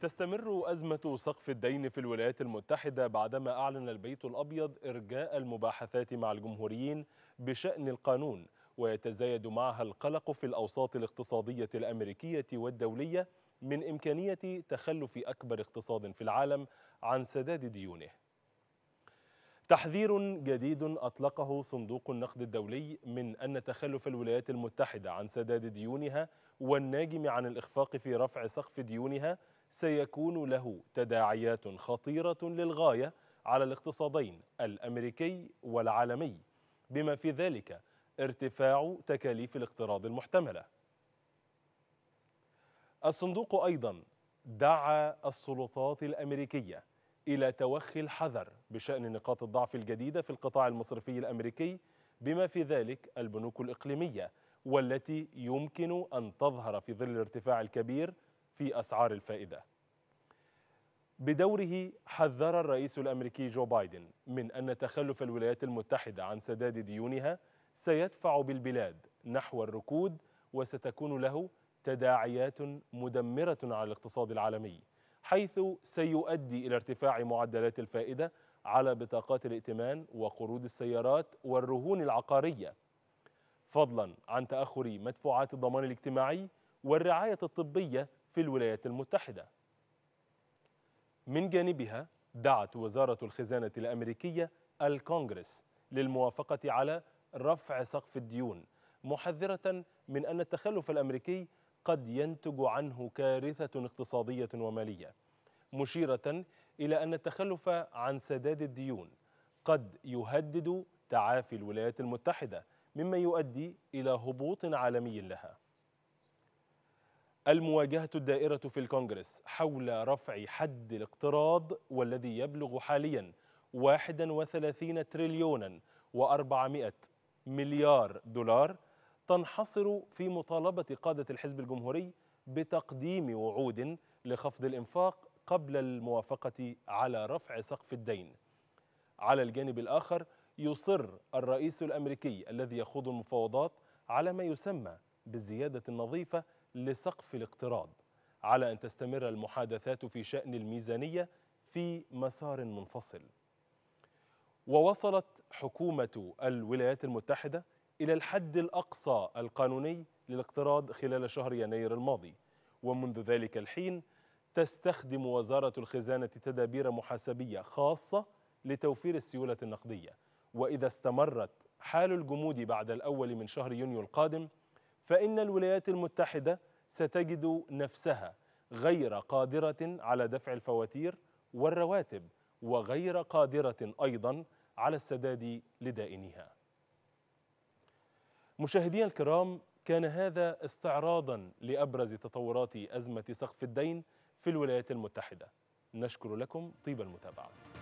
تستمر أزمة سقف الدين في الولايات المتحدة بعدما أعلن البيت الأبيض إرجاء المباحثات مع الجمهوريين بشأن القانون ويتزايد معها القلق في الأوساط الاقتصادية الأمريكية والدولية من إمكانية تخلف أكبر اقتصاد في العالم عن سداد ديونه تحذير جديد أطلقه صندوق النقد الدولي من أن تخلف الولايات المتحدة عن سداد ديونها والناجم عن الإخفاق في رفع سقف ديونها سيكون له تداعيات خطيرة للغاية على الاقتصادين الأمريكي والعالمي بما في ذلك ارتفاع تكاليف الاقتراض المحتملة الصندوق أيضا دعا السلطات الأمريكية إلى توخي الحذر بشأن نقاط الضعف الجديدة في القطاع المصرفي الأمريكي بما في ذلك البنوك الإقليمية والتي يمكن أن تظهر في ظل الارتفاع الكبير في أسعار الفائدة بدوره حذر الرئيس الأمريكي جو بايدن من أن تخلف الولايات المتحدة عن سداد ديونها سيدفع بالبلاد نحو الركود وستكون له تداعيات مدمرة على الاقتصاد العالمي حيث سيؤدي إلى ارتفاع معدلات الفائدة على بطاقات الائتمان وقروض السيارات والرهون العقارية فضلا عن تأخر مدفوعات الضمان الاجتماعي والرعاية الطبية في الولايات المتحدة. من جانبها دعت وزارة الخزانة الأمريكية الكونغرس للموافقة على رفع سقف الديون محذرة من أن التخلف الأمريكي قد ينتج عنه كارثة اقتصادية ومالية مشيرة إلى أن التخلف عن سداد الديون قد يهدد تعافي الولايات المتحدة مما يؤدي إلى هبوط عالمي لها المواجهة الدائرة في الكونغرس حول رفع حد الاقتراض والذي يبلغ حاليا 31 تريليونا و400 مليار دولار تنحصر في مطالبة قادة الحزب الجمهوري بتقديم وعود لخفض الإنفاق قبل الموافقة على رفع سقف الدين على الجانب الآخر يصر الرئيس الأمريكي الذي يخوض المفاوضات على ما يسمى بالزيادة النظيفة لسقف الاقتراض على أن تستمر المحادثات في شأن الميزانية في مسار منفصل ووصلت حكومة الولايات المتحدة إلى الحد الأقصى القانوني للاقتراض خلال شهر يناير الماضي ومنذ ذلك الحين تستخدم وزارة الخزانة تدابير محاسبية خاصة لتوفير السيولة النقدية وإذا استمرت حال الجمود بعد الأول من شهر يونيو القادم فإن الولايات المتحدة ستجد نفسها غير قادرة على دفع الفواتير والرواتب وغير قادرة أيضا على السداد لدائنها مشاهدينا الكرام كان هذا استعراضا لأبرز تطورات أزمة سقف الدين في الولايات المتحدة نشكر لكم طيب المتابعه